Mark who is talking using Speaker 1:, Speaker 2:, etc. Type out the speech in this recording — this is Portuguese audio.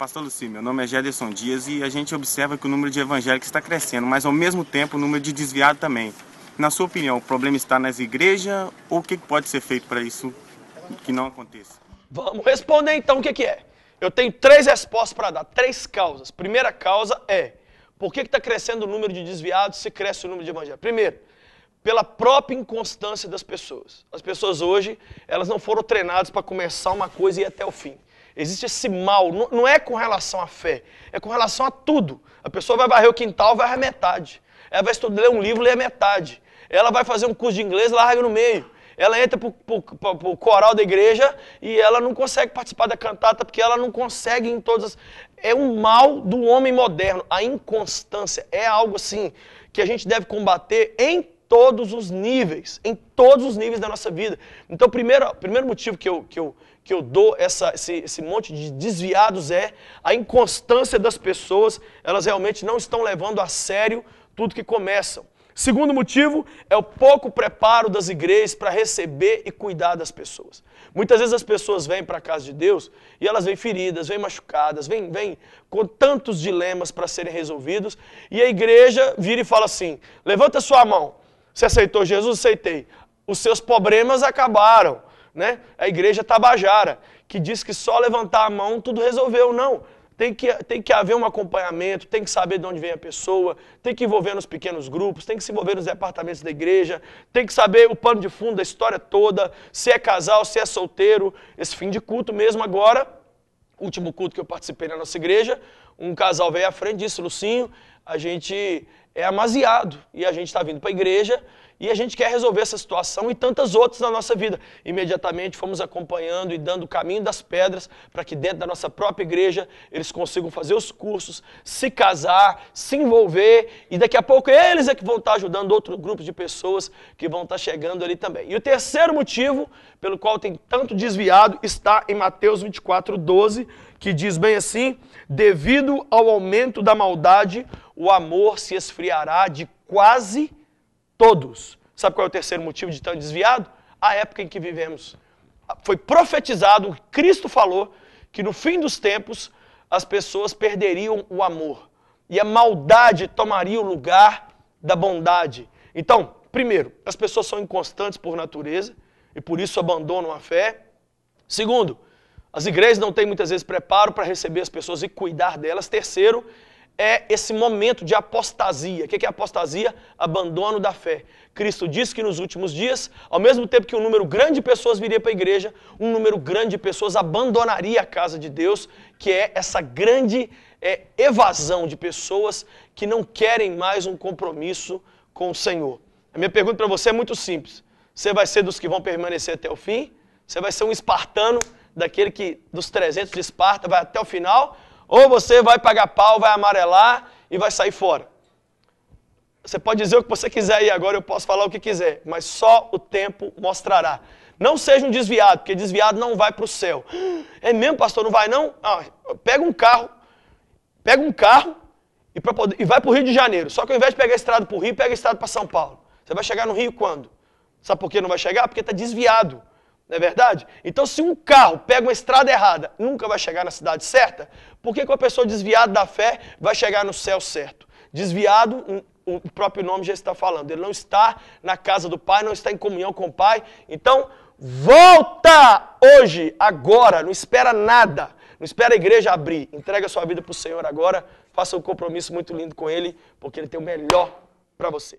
Speaker 1: Pastor Luci, meu nome é Gederson Dias e a gente observa que o número de evangélicos está crescendo, mas ao mesmo tempo o número de desviados também. Na sua opinião, o problema está nas igrejas ou o que pode ser feito para isso que não aconteça? Vamos responder então o que, que é. Eu tenho três respostas para dar, três causas. Primeira causa é, por que está crescendo o número de desviados se cresce o número de evangélicos? Primeiro, pela própria inconstância das pessoas. As pessoas hoje, elas não foram treinadas para começar uma coisa e ir até o fim. Existe esse mal, não é com relação à fé, é com relação a tudo. A pessoa vai varrer o quintal, vai a metade. Ela vai estudar, ler um livro, lê a metade. Ela vai fazer um curso de inglês, larga no meio. Ela entra para o coral da igreja e ela não consegue participar da cantata porque ela não consegue em todas as... É um mal do homem moderno. A inconstância é algo assim que a gente deve combater em todos os níveis, em todos os níveis da nossa vida. Então, o primeiro, primeiro motivo que eu, que eu, que eu dou essa, esse, esse monte de desviados é a inconstância das pessoas, elas realmente não estão levando a sério tudo que começam. Segundo motivo é o pouco preparo das igrejas para receber e cuidar das pessoas. Muitas vezes as pessoas vêm para a casa de Deus e elas vêm feridas, vêm machucadas, vêm, vêm com tantos dilemas para serem resolvidos e a igreja vira e fala assim: levanta sua mão, você aceitou Jesus? Aceitei. Os seus problemas acabaram. Né? A igreja Tabajara, que diz que só levantar a mão tudo resolveu. Não. Tem que, tem que haver um acompanhamento, tem que saber de onde vem a pessoa, tem que envolver nos pequenos grupos, tem que se envolver nos departamentos da igreja, tem que saber o pano de fundo da história toda, se é casal, se é solteiro. Esse fim de culto mesmo agora, último culto que eu participei na nossa igreja, um casal veio à frente, disse, Lucinho, a gente é amaziado. E a gente está vindo para a igreja e a gente quer resolver essa situação e tantas outras na nossa vida. Imediatamente fomos acompanhando e dando o caminho das pedras para que dentro da nossa própria igreja eles consigam fazer os cursos, se casar, se envolver e daqui a pouco eles é que vão estar tá ajudando outro grupo de pessoas que vão estar tá chegando ali também. E o terceiro motivo pelo qual tem tanto desviado está em Mateus 24, 12, que diz bem assim: devido ao aumento da maldade, o amor se esfriará de quase todos. Sabe qual é o terceiro motivo de tão desviado? A época em que vivemos. Foi profetizado, Cristo falou, que no fim dos tempos as pessoas perderiam o amor e a maldade tomaria o lugar da bondade. Então, primeiro, as pessoas são inconstantes por natureza e por isso abandonam a fé. Segundo, as igrejas não têm muitas vezes preparo para receber as pessoas e cuidar delas. Terceiro, é esse momento de apostasia. O que é apostasia? Abandono da fé. Cristo disse que nos últimos dias, ao mesmo tempo que um número grande de pessoas viria para a igreja, um número grande de pessoas abandonaria a casa de Deus, que é essa grande é, evasão de pessoas que não querem mais um compromisso com o Senhor. A minha pergunta para você é muito simples. Você vai ser dos que vão permanecer até o fim? Você vai ser um espartano, daquele que dos 300 de Esparta vai até o final? Ou você vai pagar pau, vai amarelar e vai sair fora. Você pode dizer o que você quiser e agora eu posso falar o que quiser, mas só o tempo mostrará. Não seja um desviado, porque desviado não vai para o céu. É mesmo, pastor? Não vai não? Ah, pega um carro, pega um carro e, poder, e vai para o Rio de Janeiro. Só que ao invés de pegar a estrada para o Rio, pega a estrada para São Paulo. Você vai chegar no Rio quando? Sabe por que não vai chegar? Porque está desviado. Não é verdade? Então, se um carro pega uma estrada errada, nunca vai chegar na cidade certa, por que, uma pessoa desviada da fé vai chegar no céu certo? Desviado, o próprio nome já está falando. Ele não está na casa do Pai, não está em comunhão com o Pai. Então, volta hoje, agora, não espera nada. Não espera a igreja abrir. Entrega sua vida para o Senhor agora. Faça um compromisso muito lindo com Ele, porque Ele tem o melhor para você.